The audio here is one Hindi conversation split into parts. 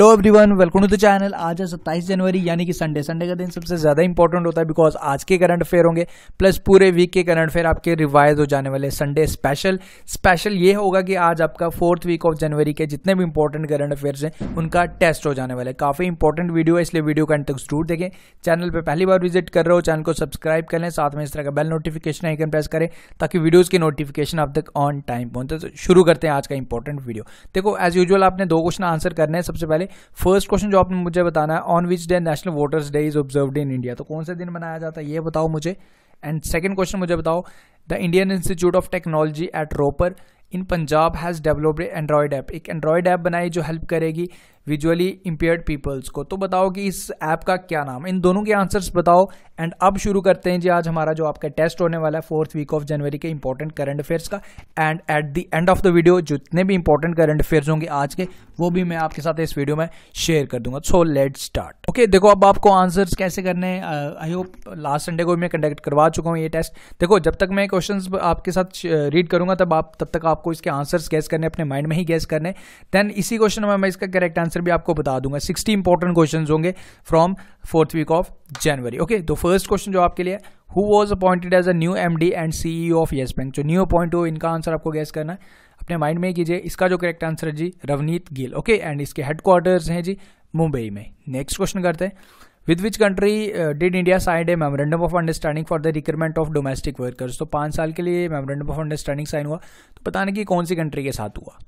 Hello everyone welcome to the channel आज है सत्ताईस जनवरी यानी कि संडे संडे का दिन सबसे ज़्यादा इंपॉर्टेंट होता है बिकॉज आज के करंट अफेयर होंगे प्लस पूरे वीक के करंट अफेयर आपके रिवाइज हो जाने वाले संडे स्पेशल स्पेशल ये होगा कि आज आपका फोर्थ वीक ऑफ जनवरी के जितने भी इंपॉर्टेंट करंट अफेयर्स हैं उनका टेस्ट हो जाने वाले काफ़ी इंपॉर्टेंट वीडियो है इसलिए वीडियो का तक जरूर देखें चैनल पर पहली बार विजिट कर रहे हो चैनल को सब्सक्राइब कर लें साथ में इस तरह का बेल नोटिफिकेशन आइकन प्रेस करें ताकि वीडियोज़ की नोटिफिकेशन आप तक ऑन टाइम पहुंचे तो शुरू करते हैं आज का इंपॉर्टेंट वीडियो देखो एज यूजल आपने दो क्वेश्चन आंसर करने हैं सबसे पहले में फर्स्ट क्वेश्चन जो आपने मुझे बताना है on which day national voters day is observe in India तो कौन से दिन मनाया जाता है ये बताओ मुझे एंड सेकेंड क्वेश्चन मुझे बताओ the Indian institute of Technology at Ropar in Punjab has developed Android app एक एंड्रॉयड ऐप बनाई जो हेल्प करेगी विजुअली इम्पेयर्ड पीपल्स को तो बताओ कि इस ऐप का क्या नाम इन दोनों के आंसर्स बताओ एंड अब शुरू करते हैं जी आज हमारा जो आपका टेस्ट होने वाला है फोर्थ वीक ऑफ जनवरी के इंपॉर्टेंट करंट अफेयर्स का and at the end of the video जितने भी इंपॉर्टेंट करंट अफेयर्स होंगे आज के वो भी मैं आपके साथ इस वीडियो में शेयर कर दूंगा सो लेट स्टार्ट ओके देखो अब आपको आंसर्स कैसे करने आई होप लास्ट संडे को भी मैं कंडक्ट करवा चुका हूँ ये टेस्ट देखो जब तक मैं क्वेश्चन आपके साथ रीड uh, करूंगा तब आप तब तक आपको इसके आंसर्स गैस करने अपने माइंड में ही गैस करने देन इसी क्वेश्चन में मैं इसका करेक्ट आंसर आंसर भी आपको बता दूंगा सिक्सटी इंपॉर्टेंट क्वेश्चन होंगे from fourth week of January okay तो फर्स्ट क्वेश्चन जो आपके लिए who was appointed as a new M D and CEO of Yes Bank जो न्यू अपॉइंट हो इनका आंसर आपको गैस करना है अपने माइंड में कीजिए इसका जो करेक्ट आंसर है जी रवनीत गिल ओके एंड इसके हेडक्वार्टर्स हैं जी मुंबई में नेक्स्ट क्वेश्चन करते हैं with which country did India sign a memorandum of understanding for the recruitment of domestic workers तो पांच साल के लिए मेमोरेंडम ऑफ अंडरस्टैंडिंग साइन हुआ तो पता नहीं कि कौन सी कंट्री के साथ हुआ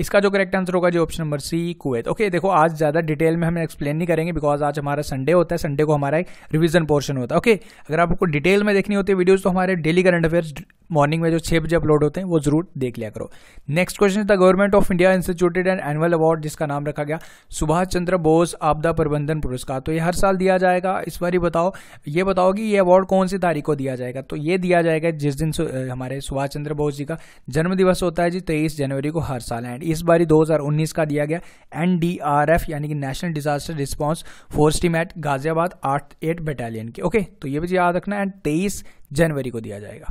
इसका जो करेक्ट आंसर होगा जी option number C Kuwait okay देखो आज ज़्यादा डिटेल में हम एक्सप्लेन नहीं करेंगे बिकॉज आज हमारा संडे होता है संडे को हमारा एक रिविजन पोर्शन होता है ओके अगर आपको डिटेल में देखनी होती है वीडियोज़ तो हमारे डेली करंट अफेयर्स मॉर्निंग में जो छः बजे अपलोड होते हैं वो जरूर देख लिया करो next question the government of India instituted and annual award जिसका नाम रखा गया सुभाष चंद्र बोस आपदा प्रबंधन पुरस्कार तो ये हर साल दिया जाएगा इस बार ही बताओ ये बताओ कि ये अवार्ड कौन सी तारीख को दिया जाएगा तो ये दिया जाएगा जिस दिन हमारे सुभाष चंद्र बोस जी का जन्मदिवस होता है जी तेईस जनवरी को हर साल एंड इस बारी 2019 का दिया गया एन यानी कि national disaster response force team at Ghaziabad आठ एट बटालियन के ओके तो ये भी याद रखना एंड तेईस जनवरी को दिया जाएगा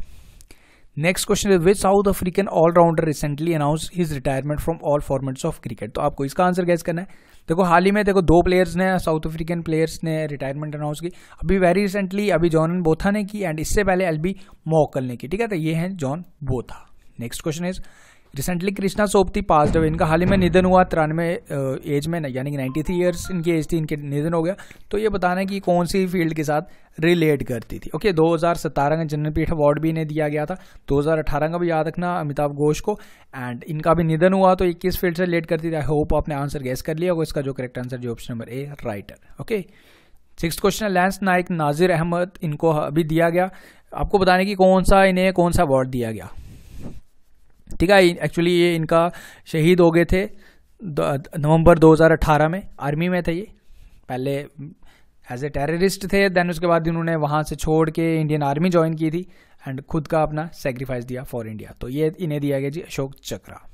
next question is which South African allrounder recently announce his retirement from all formats of cricket तो आपको इसका आंसर कैसे करना है देखो हाल ही में देखो दो प्लेयर्स ने साउथ अफ्रीकन प्लेयर्स ने रिटायरमेंट अनाउंस की अभी वेरी रिसेंटली अभी जॉन बोथा ने की एंड इससे पहले एल बी मोकल ने की ठीक है तो ये हैं John Botha next question is recently Krishna Sobti passed away इनका हाल ही में निधन हुआ तिरानवे एज में यानी कि नाइन्टी थ्री ईयर्स इनकी एज थी इनके निधन हो गया तो ये बताना है कि कौन सी फील्ड के साथ रिलेट करती थी ओके 2017 का जनरलपीठ अवार्ड भी इन्हें दिया गया था 2018 का भी याद रखना अमिताभ घोष को एंड इनका भी निधन हुआ तो ये किस फील्ड से रिलेट करती थी आई होप आपने आंसर गैस कर लिया होगा इसका जो करेक्ट आंसर जो option number A writer okay six question है लैंस नाइक नाजिर अहमद इनको अभी दिया गया आपको बताने की कौन सा इन्हें कौन सा अवार्ड दिया गया ठीक है एक्चुअली ये इनका शहीद हो गए थे नवंबर 2018 में आर्मी में थे ये पहले एज ए टेररिस्ट थे देन उसके बाद इन्होंने वहाँ से छोड़ के इंडियन आर्मी ज्वाइन की थी एंड खुद का अपना सेक्रीफाइस दिया फॉर इंडिया तो ये इन्हें दिया गया जी Ashok Chakra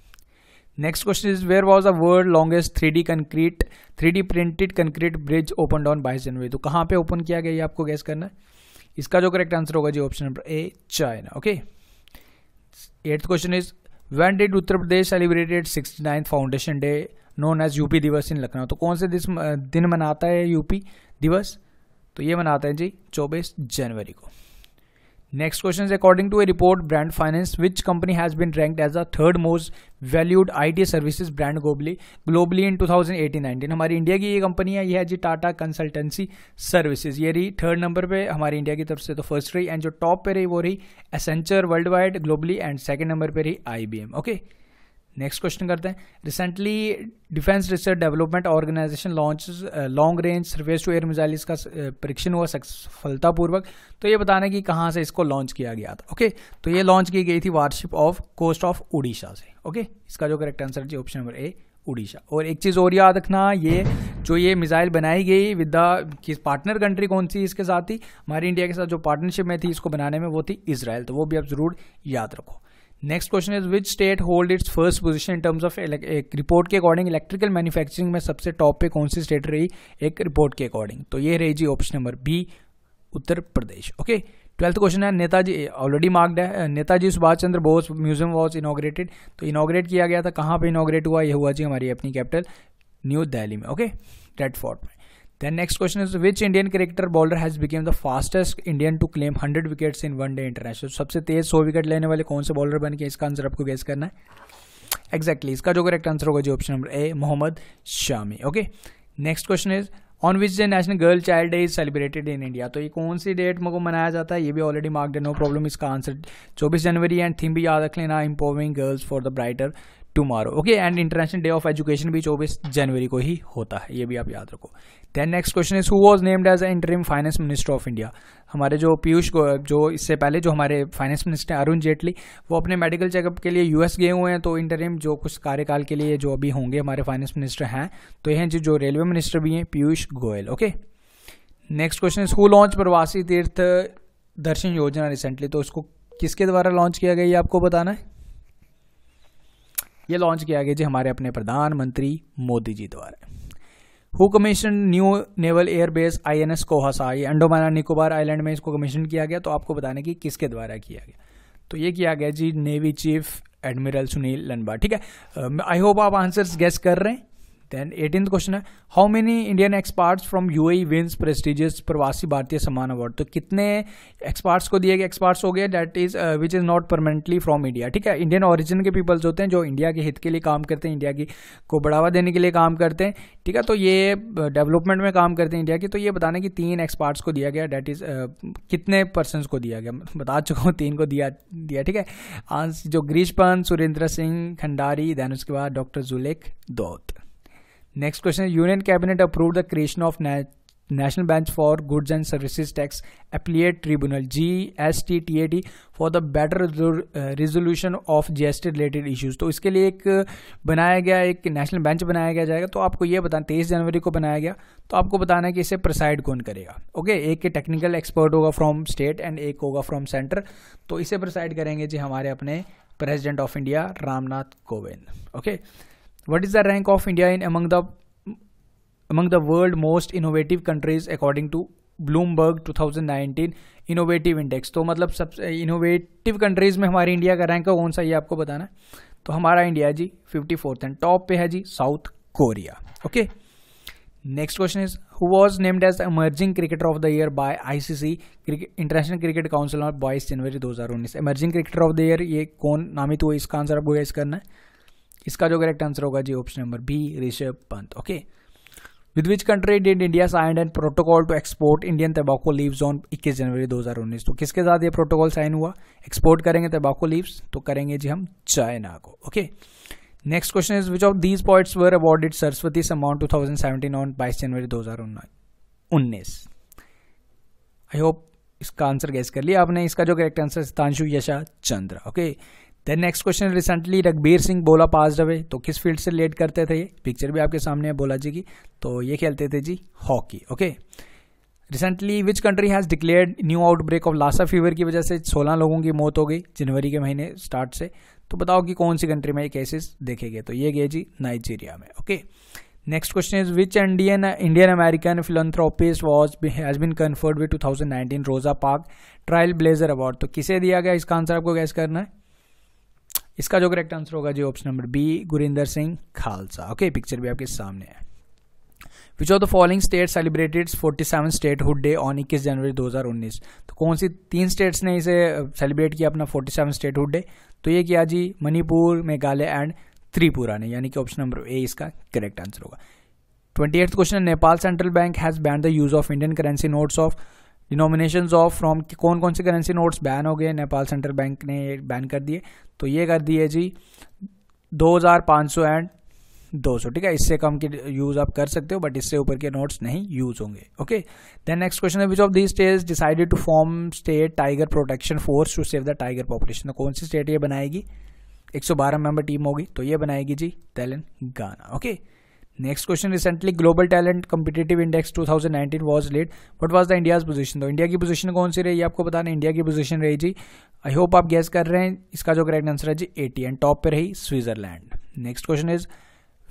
next question is where was the world longest three D concrete three D printed concrete bridge open on बाईस जनवरी तो कहाँ पे ओपन किया गया ये आपको गैस करना है इसका जो करेक्ट आंसर होगा जी option number A China okay eighth question is when did Uttar Pradesh celebrated sixty ninth foundation day known as UP Divas in Lucknow तो कौन से दिस दिन मनाता है यूपी दिवस तो ये मनाते हैं जी चौबीस जनवरी को next question according to a report Brand Finance which company has been rank as a third most valued I T services brand globally globally in two thousand eighteen nineteen हमारी इंडिया की ये कंपनी है यह है जी टाटा कंसल्टेंसी सर्विसेज ये रही थर्ड नंबर पर हमारी इंडिया की तरफ से तो फर्स्ट रही एंड जो टॉप पर रही वो रही Accenture world wide globally and second number पर रही I B M okay next question करते हैं recently defence research development organisation launch long range surface to air missile इसका परीक्षण हुआ सफलतापूर्वक तो ये बताना कि कहाँ से इसको लॉन्च किया गया था ओके okay? तो ये लॉन्च की गई थी warship off coast of Orissa से ओके okay? इसका जो करेक्ट आंसर है ऑप्शन नंबर ए उड़ीसा और एक चीज़ और याद रखना ये जो ये मिसाइल बनाई गई विद द किस पार्टनर कंट्री कौन सी इसके साथ थी हमारी इंडिया के साथ जो पार्टनरशिप में थी इसको बनाने में वो थी इसराइल तो वो भी आप ज़रूर याद रखो next question is which state hold its first position in terms of एक रिपोर्ट के अकॉर्डिंग इलेक्ट्रिकल मैन्युफैक्चरिंग में सबसे टॉप पे कौन सी स्टेट रही एक रिपोर्ट के अकॉर्डिंग तो ये रही जी option number B Uttar Pradesh okay twelfth question है नेताजी ऑलरेडी मार्क्ड है Netaji Subhas Chandra Bose museum was inaugurated तो इनाग्रेट किया गया था कहाँ पे इनाग्रेट हुआ यह हुआ जी हमारी अपनी कैपिटल न्यू दिल्ली में ओके रेड फोर्ट में Then next question is which Indian cricketer bowler has become the fastest Indian to claim 100 wickets in one day international सबसे तेज 100 विकेट लेने वाले कौन से बॉलर बन के इसका आंसर आपको गेस करना है एग्जैक्टली exactly, इसका जो करेक्ट आंसर होगा जी option number A Mohammed Shami okay next question is on which day national girl child day is celebrated in India तो ये कौन सी डेट को मनाया जाता है ये भी ऑलरेडी मार्क्ड है नो प्रॉब्लम इसका आंसर 24 जनवरी एंड थीम भी याद रख लेना empowering girls for the brighter tomorrow okay and international day of education भी 24 जनवरी को ही होता है ये भी आप याद रखो then next question is who was named as a interim finance minister of India हमारे जो पीयूष जो इससे पहले जो हमारे फाइनेंस मिनिस्टर अरुण जेटली वो अपने मेडिकल चेकअप के लिए यूएस गए हुए हैं तो इंटरिम जो कुछ कार्यकाल के लिए जो अभी होंगे हमारे फाइनेंस मिनिस्टर हैं तो ये हैं जो रेलवे मिनिस्टर भी हैं Piyush Goyal okay next question is who launch Pravasi Tirth दर्शन योजना रिसेंटली तो उसको किसके द्वारा लॉन्च किया गया ये आपको बताना है ये लॉन्च किया गया जी हमारे अपने प्रधानमंत्री मोदी जी द्वारा who commission new naval airbase I N S Kohassa ये अंडोमान निकोबार आइलैंड में इसको कमीशन किया गया तो आपको बताने की किसके द्वारा किया गया तो ये किया गया जी navy chief admiral Sunil Lanba ठीक है आई होप आप आंसर्स गेस कर रहे हैं then eighteen question is how many Indian experts from U I wins prestigious Pravasi Bharatiya सम्मान अवार्ड तो कितने एक्सपर्ट्स को दिए गए एक्सपर्ट्स हो गए that is which is not permanently from India ठीक है इंडियन ऑरिजिन के पीपल्स होते हैं जो इंडिया के हित के लिए काम करते हैं इंडिया की को बढ़ावा देने के लिए काम करते हैं ठीक है तो ये डेवलपमेंट uh, में काम करते हैं इंडिया की तो ये बताना कि तीन एक्सपर्ट्स को दिया गया डैट इज़ uh, कितने पर्सन को दिया गया बता चुका हूँ तीन को दिया दिया ठीक है जो गिरीश पंत सुरेंद्र सिंह खंडारी देन उसके बाद doctor Zulekha Daud next question union cabinet approve the creation of national bench for goods and services tax for tribunal G S T T A T for the better resolution of G S T related issues तो इसके लिए एक uh, बनाया गया एक नेशनल बेंच बनाया गया जाएगा तो आपको ये बताना तेईस जनवरी को बनाया गया तो आपको बताना है कि इसे प्रिसाइड कौन करेगा ओके एक टेक्निकल एक्सपर्ट होगा फ्रॉम स्टेट एंड एक होगा फ्रॉम सेंटर तो इसे प्रिसाइड करेंगे जी हमारे अपने president of India Ramnath Kovind okay okay? what is the rank of india in among the among the world most innovative countries according to Bloomberg 2019 innovative index तो मतलब सबसे इनोवेटिव कंट्रीज़ में हमारी इंडिया का रैंक है कौन सा ये आपको बताना है तो हमारा इंडिया जी फिफ्टी फोर्थ एंड टॉप पे है जी South Korea okay next question is who was named as emerging cricketer of the year by ICC international cricket council of बाईस जनवरी दो हज़ार उन्नीस emerging cricketer of the year ये कौन नामित हुआ तो इसका आंसर आपको गैस करना है इसका जो करेक्ट आंसर होगा जी option number B Rishabh Pant okay with which country did India sign and protocol to export Indian तंबाकू लीव्स ऑन 21 जनवरी 2019 तो किसके साथ ये प्रोटोकॉल साइन हुआ एक्सपोर्ट करेंगे तंबाकू लीव्स तो करेंगे जी हम चाइना को okay next question is which of these points were awarded Saraswati Samman 2017 on बाईस जनवरी दो आई होप इसका आंसर गैस कर लिया आपने इसका जो correct answer Sitanshu Yasha Chandra okay okay? Then next question recently Raghbir Singh Bhola passed रवे तो किस फील्ड से रिलेट करते थे ये पिक्चर भी आपके सामने है बोला जी की तो ये खेलते थे जी hockey okay recently which country has declared new outbreak of Lassa fever की वजह से 16 लोगों की मौत हो गई जनवरी के महीने स्टार्ट से तो बताओ कि कौन सी कंट्री में ये केसेस देखे गए तो ये गए जी नाइजीरिया में okay next question is which Indian Indian American philanthropist was has been conferred with nineteen Rosa Park trailblazer award तो किसे दिया गया इसका आंसर आपको गैस करना है इसका जो करेक्ट आंसर होगा जी option number B Gurinder Singh Khalsa okay picture भी आपके सामने है which of the following state celebrated seven statehood day on इक्कीस जनवरी 2019 तो कौन सी तीन स्टेट्स ने इसे सेलिब्रेट किया अपना forty seven statehood day तो ये किया जी मणिपुर मेघालय एंड त्रिपुरा ने यानी कि ऑप्शन नंबर ए इसका करेक्ट आंसर होगा twenty question Nepal central bank has banned the use of Indian currency notes of denomination of from कौन कौन से करेंसी नोट्स बैन हो गए नेपाल सेंट्रल बैंक ने ये बैन कर दिए तो ये कर दिए जी 2500 एंड 200 ठीक है इससे कम के यूज़ आप कर सकते हो बट इससे ऊपर के नोट्स नहीं यूज़ होंगे ओके देन नेक्स्ट क्वेश्चन है which of the state decided to form state tiger protection force to save the tiger population कौन सी स्टेट ये बनाएगी 112 मेंबर टीम होगी तो ये बनाएगी जी Telangana okay okay? Next question recently global talent competitive index 2019 was let what was the India's position तो इंडिया की पोजीशन कौन सी रही आपको बताना इंडिया की पोजीशन रही जी आई होप आप गैस कर रहे हैं इसका जो करेक्ट आंसर है जी एटी एंड टॉप पे रही Switzerland next question is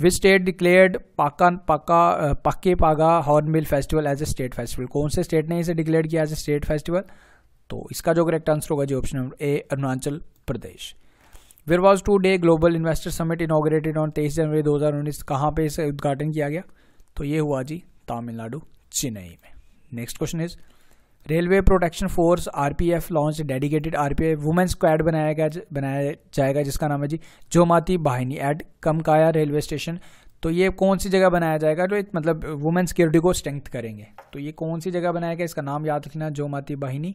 which state declared Pakke Pakke Pakke Paga hornbill festival as a state festival कौन से स्टेट ने इसे डिक्लेयर किया एज ए स्टेट फेस्टिवल तो इसका जो करेक्ट आंसर होगा जी option number A Arunachal Pradesh where was today global investor summit inaugurated on तेईस जनवरी 2019 कहाँ पे इसे उद्घाटन किया गया तो ये हुआ जी तमिलनाडु चेन्नई में next question is railway protection force RPF launch dedicated RPF women squad बनाया गया बनाया जाएगा जिसका नाम है जी Jaymati Bahini at Kamakhya railway station तो ये कौन सी जगह बनाया जाएगा तो एक मतलब वुमेन सिक्योरिटी को स्ट्रेंथ करेंगे तो ये कौन सी जगह बनाया गया इसका नाम याद रखना जोमाती बाहिनी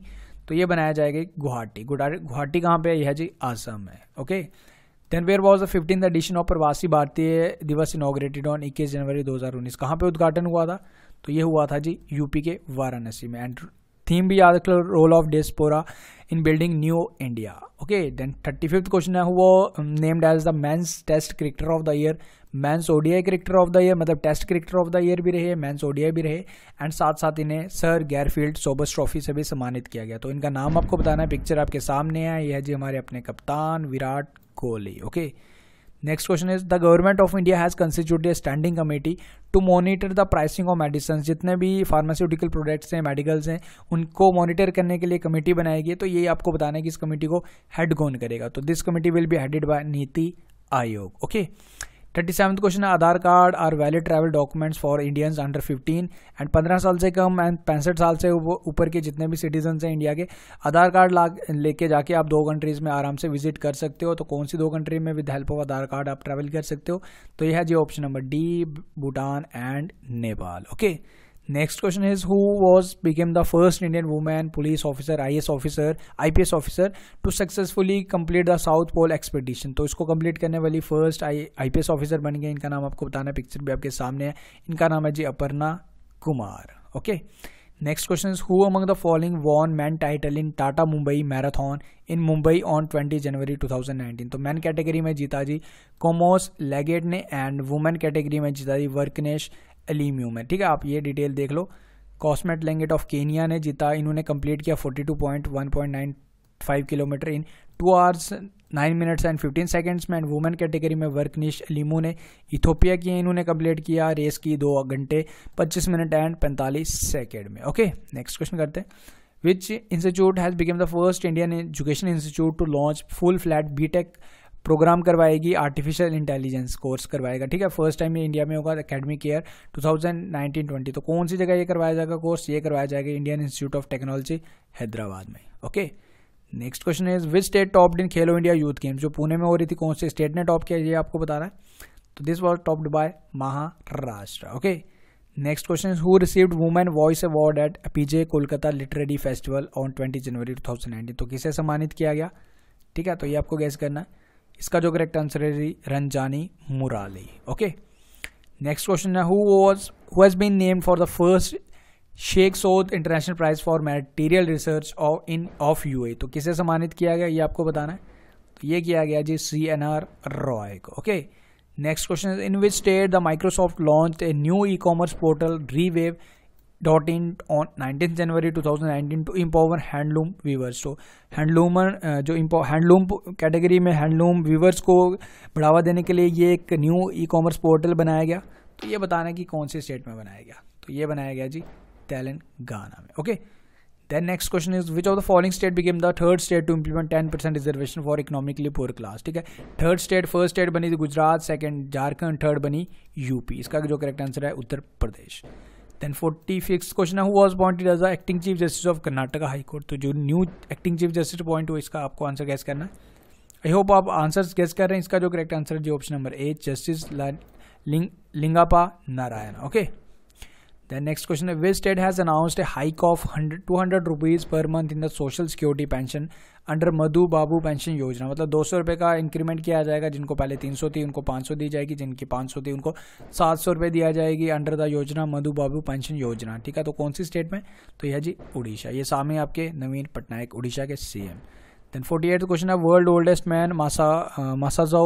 तो ये बनाया जाएगा गुवाहाटी गुवाहाटी कहाँ पे है यह जी आसम है okay then where was the fifteen edition of Pravasi Bharatiya दिवस इनोग्रेटेड ऑन इक्कीस जनवरी 2019 कहाँ पे उद्घाटन हुआ था तो ये हुआ था जी यूपी के वाराणसी में एंड थीम भी याद रख लो role of diaspora in building new India okay then thirty fifth question है वो named as the men's test cricketer of the year men's ODI cricketer of the year मतलब test cricketer of the year भी रहे मैंस ओडीआई भी रहे एंड साथ साथ इन्हें सर गैरफील्ड सोबस ट्रॉफी से भी सम्मानित किया गया तो इनका नाम आपको बताना है पिक्चर आपके सामने है यह है जी हमारे अपने कप्तान Virat Kohli okay next question is the government of India has constitute a standing committee to monitor the pricing of medicine जितने भी फार्मास्यूटिकल प्रोडक्ट्स हैं मेडिकल्स हैं उनको मॉनिटर करने के लिए कमेटी बनाई गई तो ये आपको बताना है कि इस कमेटी को हेड कौन करेगा तो this committee will be headed by NITI Aayog okay okay? Thirty seven question है Aadhaar card are valid travel documents for Indians under fifteen and पंद्रह साल से कम एंड पैंसठ साल से ऊपर के जितने भी सिटीजन हैं इंडिया के आधार कार्ड ला लेके जाके आप दो कंट्रीज़ में आराम से विजिट कर सकते हो तो कौन सी दो कंट्री में with help of Aadhaar card आप ट्रैवल कर सकते हो तो यह है जी option number D Bhutan and Nepal okay next question is who was became the first Indian women police officer I S officer I P S officer to successfully complete the south pole expedition तो इसको कंप्लीट करने वाली first I I P S officer बन गए इनका नाम आपको बताना पिक्चर भी आपके सामने है इनका नाम है जी Aparna Kumar okay next question is who among the following won man title in Tata Mumbai marathon in Mumbai on twenty January two thousand nineteen तो मैन कैटेगरी में जीता जी कोमोस लेगेट ने एंड वुमेन कैटेगरी में जीता जी वर्कनेश एलिम्यू में ठीक है आप ये डिटेल देख लो कॉस्मेट लैंगेट ऑफ केनिया ने जीता इन्होंने कंप्लीट किया 42.1.95 kilometre in two hours nine minutes and fifteen seconds में एंड वुमेन कैटेगरी में वर्कनिश लिमू ने इथोपिया की इन्होंने कंप्लीट किया रेस की दो घंटे पच्चीस मिनट एंड पैंतालीस सेकेंड में ओके नेक्स्ट क्वेश्चन करते हैं which institute has become the first Indian education institute to launch full fledged B tech programme करवाएगी आर्टिफिशियल इंटेलिजेंस कोर्स करवाएगा ठीक है फर्स्ट टाइम ये इंडिया में होगा अकेडमिक ईयर 2019-20 तो कौन सी जगह ये करवाया जाएगा कोर्स ये करवाया जाएगा Indian institute of technology Hyderabad में okay next question is which state top in Khelo India youth games जो पुणे में हो रही थी कौन से स्टेट ने टॉप किया ये आपको बता रहा है तो this was topped by Maharashtra okay next question is who received women voice award at Apeejay Kolkata literary festival on twenty January two तो किसे सम्मानित किया गया ठीक है तो ये आपको गैस करना है इसका जो करेक्ट आंसर है Ranjani Murali okay next question है who was who has been named for the first Sheikh Saud international prize for material research of in of you तो किसे सम्मानित किया गया ये आपको बताना है तो ये किया गया जी सी एन आर रॉय को okay next question in which state the Microsoft launch a new e commerce portal ReWeave dot in on nineteen January two thousand nineteen to empower handloom weavers तो हैंडलूमर जो हैंडलूम कैटेगरी में हैंडलूम वीवर्स को बढ़ावा देने के लिए ये एक न्यू ई कॉमर्स पोर्टल बनाया गया तो ये बताना कि कौन से स्टेट में बनाया गया तो ये बनाया गया जी तेलंगाना में okay then next question is which of the following state became the third state to implement ten percent reservation for economically poor class ठीक है थर्ड स्टेट फर्स्ट स्टेट बनी थी तो गुजरात सेकेंड झारखंड थर्ड बनी यूपी इसका जो करेक्ट आंसर है Uttar Pradesh then forty six question who was appointed as acting chief justice of Karnataka high court तो जो new acting chief justice appoint हुआ इसका आपको आंसर गैस करना है आई होप आप आंसर गैस कर रहे हैं इसका जो करेक्ट आंसर है जो option number A justice Lingappa Narayan okay Then next question is which state has announced a hike of 100 200 rupees per month in the social security pension under Madhu Babu pension योजना मतलब दो सौ रुपये का इंक्रीमेंट किया जाएगा जिनको पहले तीन सौ थी उनको पाँच सौ दी जाएगी जिनकी पाँच सौ थी उनको सात सौ रुपये दिया जाएगी अंडर द योजना मधु बाबू पेंशन योजना ठीक है तो कौन सी स्टेट में तो यह जी उड़ीसा ये सामने आपके नवीन पटनायक उड़ीसा के CM then forty eight question है world oldest man Masa Masazo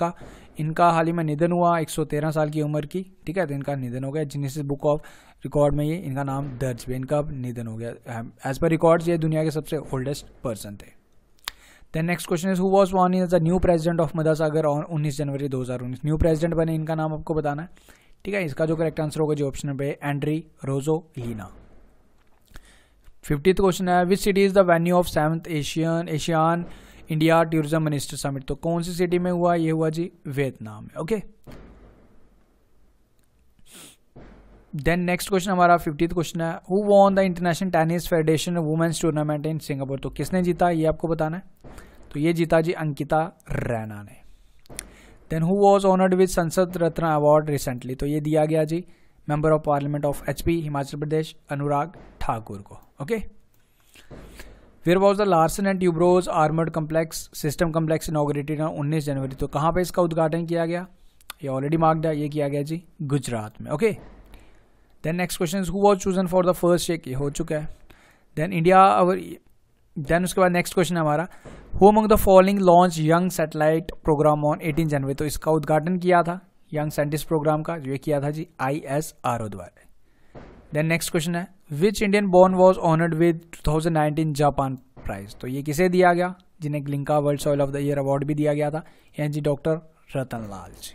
का इनका हाल ही में निधन हुआ 113 साल की उम्र की ठीक है तो इनका निधन हो गया जिनिस बुक ऑफ रिकॉर्ड में ये इनका नाम दर्ज हुआ इनका निधन हो गया एज पर रिकॉर्ड्स ये दुनिया के सबसे ओल्डेस्ट पर्सन थे then next question is who was one is the new president of Madagascar on उन्नीस जनवरी उन्नीस न्यू प्रेजिडेंट बने इनका नाम आपको बताना है ठीक है इसका जो करेक्ट आंसर होगा जो ऑप्शन पे एंड्री रोजो लीना फिफ्टीथ क्वेश्चन है which city is the venue of seventh Asian ASEAN India tourism minister summit तो कौन सी सिटी में हुआ ये हुआ जी वियतनाम में ओके देन नेक्स्ट क्वेश्चन हमारा फिफ्टीथ क्वेश्चन है who won the international tennis federation women's tournament in Singapore तो किसने जीता ये आपको बताना है तो ये जीता जी अंकिता रैना ने then who was honoured with Sansad Ratna award recently तो ये दिया गया जी member of parliament of HP Himachal Pradesh Anurag Thakur को ओके फिर was the Larsen and Toubro armoured complex system complex inaugurated on January तो कहाँ पे इसका उद्घाटन किया गया ये ऑलरेडी मार्क्ड है ये किया गया जी गुजरात में okay then next question who was chosen for the first Sheikh ये हो चुका है देन इंडिया अवर देन उसके बाद नेक्स्ट क्वेश्चन हमारा who among the following launch young satellite programme on eighteen January तो इसका उद्घाटन किया था यंग साइंटिस्ट प्रोग्राम का जो ये किया था जी आई एस आर ओ द्वारा देन नेक्स्ट क्वेश्चन है which Indian born was honoured with two thousand nineteen Japan prize तो ये किसे दिया गया जिन्हें Glinka world soil of the year award भी दिया गया था यानी जी doctor Ratan Lal ji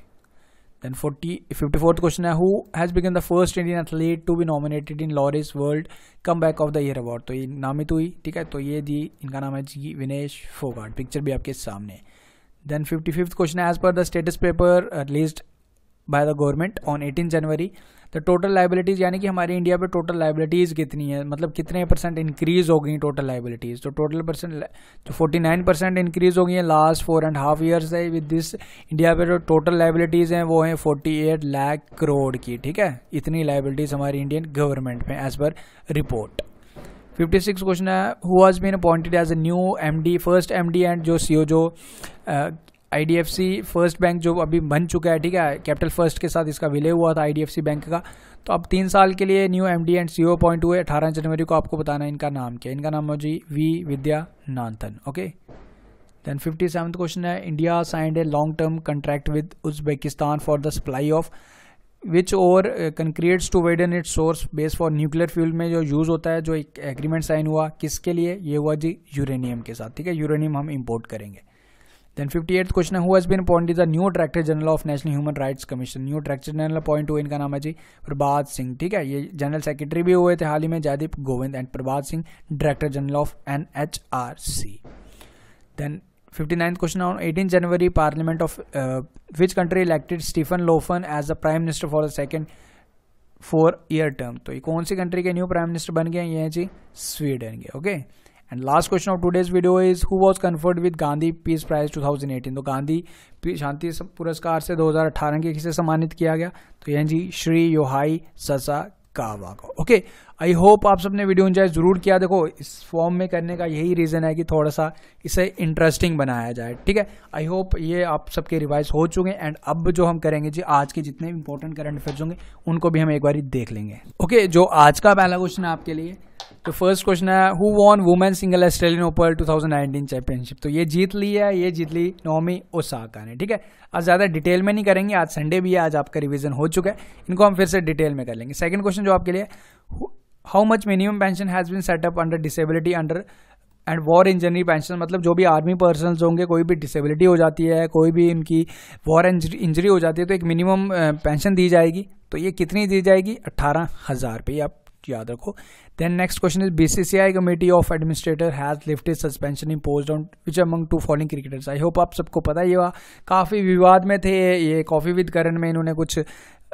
then forty fifty fourth question है who has become the first Indian athlete to be nominated in Laureus world comeback of the year award तो ये नामित हुई ठीक है तो ये जी इनका नाम है जी विनेश फोगाट पिक्चर भी आपके सामने देन फिफ्टी फिफ्थ क्वेश्चन है as per the status paper released by the government on eighteen January तो टोटल लाइबिलिटीज़ यानी कि हमारे इंडिया पे टोटल लाइबिलिटीज़ कितनी है मतलब कितने परसेंट इंक्रीज़ हो गई टोटल लाइबिलिटीज़ तो टोटल परसेंट जो नाइन परसेंट इंक्रीज़ हो गई है last four and half years है विद दिस इंडिया पे जो टोटल लाइबिलिटीज़ हैं वो हैं फोर्टी एट लाख करोड़ की ठीक है इतनी लाइबिलिटीज़ हमारी इंडियन गवर्नमेंट में एज़ पर रिपोर्ट 56 क्वेश्चन है who has been appointed as a new MD first MD and जो ओ जो आई फर्स्ट बैंक जो अभी बन चुका है ठीक है कैपिटल फर्स्ट के साथ इसका विलय हुआ था आई बैंक का तो अब तीन साल के लिए new M D and C O point हुए अठारह जनवरी को आपको बताना है इनका नाम क्या इनका नाम हो जी V Vidyanathan okay then fifty seven question है India signed a long term contract with Uzbekistan for the supply of which ore concentrates to widen its source base for nuclear fuel में जो यूज़ होता है जो एक एग्रीमेंट साइन हुआ किसके लिए ये हुआ जी यूरेनियम के साथ ठीक है यूरेनियम हम इम्पोर्ट करेंगे फिफ्टी एट क्वेश्चन है who has been is the new director general of national human rights commission new director general appoint हुए इनका नाम है जी प्रभात सिंह ठीक है ये जनरल सेक्रेटरी भी हुए थे हाल ही में Jaideep Govind and Prabhat Singh director general of N H R C then fifty ninth question on eighteen January parliament of which country elected Stephen Lofven as the prime minister for the second four year term तो ये कौन सी कंट्री के न्यू प्राइम मिनिस्टर बन गए हैं ये हैं जी स्वीडन के okay okay? Question of today's video is who was conferred with Gandhi peace prize two thousand 2018? तो गांधी शांति पुरस्कार से 2018 के किसे सम्मानित किया गया तो यह जी श्री योहाई ससा कावा को ओके आई होप आप सबने वीडियो इंजॉय जरूर किया देखो इस फॉर्म में करने का यही रीज़न है कि थोड़ा सा इसे इंटरेस्टिंग बनाया जाए ठीक है आई होप ये आप सबके रिवाइज हो चुके हैं एंड अब जो हम करेंगे जी आज के जितने इंपॉर्टेंट करंट अफेयर्स होंगे उनको भी हम एक बार देख लेंगे ओके okay, जो आज का पहला क्वेश्चन है आपके लिए तो फर्स्ट क्वेश्चन है who won women single Australian Open 2019 championship तो ये जीत ली है ये जीत ली नोमी ओसाका ने ठीक है आज ज़्यादा डिटेल में नहीं करेंगे आज संडे भी है आज आपका रिविजन हो चुका है इनको हम फिर से डिटेल में कर लेंगे सेकंड क्वेश्चन जो आपके लिए how much minimum pension has been set up under disability under and war injury pension मतलब जो भी आर्मी पर्सनल्स होंगे कोई भी डिसेबिलिटी हो जाती है कोई भी इनकी वॉर इंजरी हो जाती है तो एक मिनिमम पेंशन दी जाएगी तो ये कितनी दी जाएगी अट्ठारह हज़ार रुपये आप याद रखो then next question is BCCI committee of administrator has lifted suspension impose on which among two following cricketers I hope आप सबको पता ही हुआ काफ़ी विवाद में थे ये कॉफ़ी विद करण में इन्होंने कुछ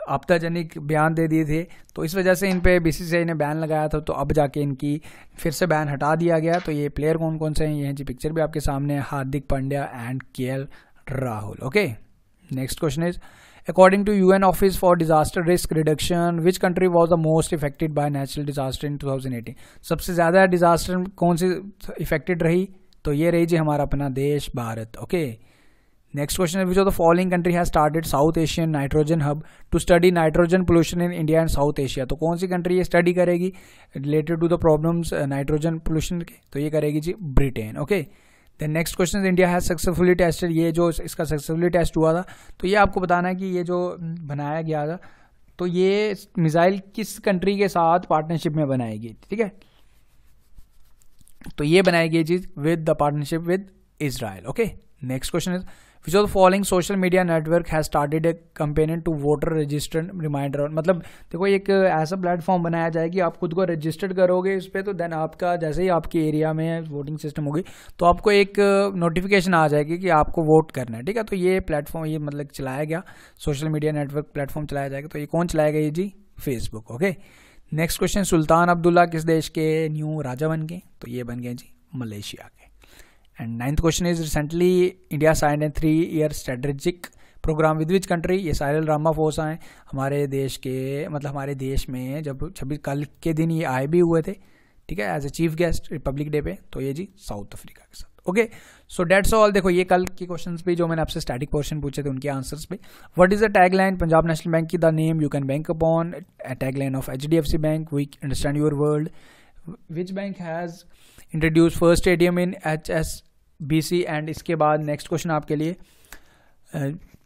आपदाजनिक बयान दे दिए थे तो इस वजह से इन पे बीसीसीआई ने बैन लगाया था तो अब जाके इनकी फिर से बैन हटा दिया गया तो ये प्लेयर कौन कौन से हैं ये जी पिक्चर भी आपके सामने हार्दिक Pandya and K Rahul okay next question is According to UN Office for Disaster Risk Reduction, which country was the most affected by natural disaster in 2018? सबसे ज़्यादा डिजास्टर कौन सी इफेक्टेड रही तो ये रही जी हमारा अपना देश Bharat okay next question which of the following country has started South Asian nitrogen hub to study nitrogen pollution in India and South Asia तो कौन सी कंट्री ये स्टडी करेगी related to the problems nitrogen pollution के तो ये करेगी जी Britain okay okay? Then next question India has successfully tested ये जो इसका सक्सेसफुली टेस्ट हुआ था तो ये आपको बताना है कि ये जो बनाया गया था तो ये मिज़ाइल किस कंट्री के साथ पार्टनरशिप में बनाई गई ठीक है तो ये बनाई गई चीज़ with the partnership with Israel okay next question is which of the following social media network has started a companion to voter registered reminder मतलब देखो एक ऐसा प्लेटफॉर्म बनाया जाए कि आप खुद को रजिस्टर्ड करोगे इस पर तो देन आपका जैसे ही आपके एरिया में वोटिंग सिस्टम होगी तो आपको एक नोटिफिकेशन आ जाएगी कि आपको वोट करना है ठीक है तो ये प्लेटफॉर्म ये मतलब चलाया गया सोशल मीडिया नेटवर्क प्लेटफॉर्म चलाया जाएगा तो ये कौन चलाया गया ये जी Facebook okay next question Sultan Abdullah किस देश के न्यू राजा बन गए तो ये बन गए जी मलेशिया के and ninth question is recently India sign a three year strategic program with which country ये रामा रामाफोस आए हमारे देश के मतलब हमारे देश में जब छब्बीस कल के दिन ये आए भी हुए थे ठीक है as a chief guest republic day पे तो ये जी साउथ अफ्रीका के साथ ओके सो डेट्स ऑल देखो ये कल के क्वेश्चन भी जो मैंने आपसे स्टैटिक क्वेश्चन पूछे थे उनके आंसर्स पे what is the tag line Punjab national bank की the name you can bank upon tag line of H D F C bank we understand your world which bank has introduce first stadium in H S B C and इसके बाद नेक्स्ट क्वेश्चन आपके लिए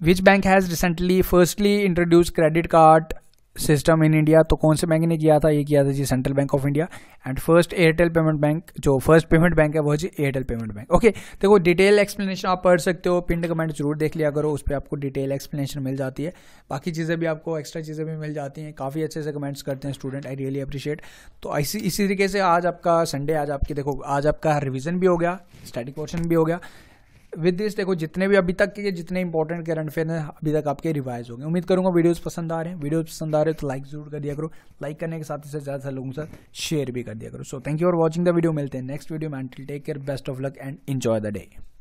which bank has recently firstly introduce credit card system in India तो कौन से बैंक ने किया था ये किया था जी central bank of India and first Airtel payment bank जो फर्स्ट पेमेंट बैंक है वो जी एयरटेल पेमेंट बैंक ओके देखो डिटेल एक्सप्लेनेशन आप पढ़ सकते हो पिंड कमेंट जरूर देख लिया करो उस पर आपको डिटेल एक्सप्लेनेशन मिल जाती है बाकी चीज़ें भी आपको एक्स्ट्रा चीज़ें भी मिल जाती हैं काफ़ी अच्छे से कमेंट्स करते हैं स्टूडेंट आई रियली अप्रिशिएट तो इसी इसी तरीके से आज आपका संडे आज आपकी देखो आज आपका रिविजन भी हो गया स्टडी क्वेश्चन भी हो गया विद दिस देखो जितने भी अभी तक के जितने इंपॉर्टेंट करंट अफेयर हैं अभी तक आपके रिवाइज होंगे उम्मीद करूंगा वीडियोस पसंद आ रहे हैं वीडियोस पसंद आ रहे हैं तो लाइक जरूर कर दिया करो लाइक करने के साथ से ज़्यादा लोगों के साथ शेयर भी कर दिया करो so thank you for watching the video मिलते हैं नेक्स्ट वीडियो में take care best of luck and enjoy the day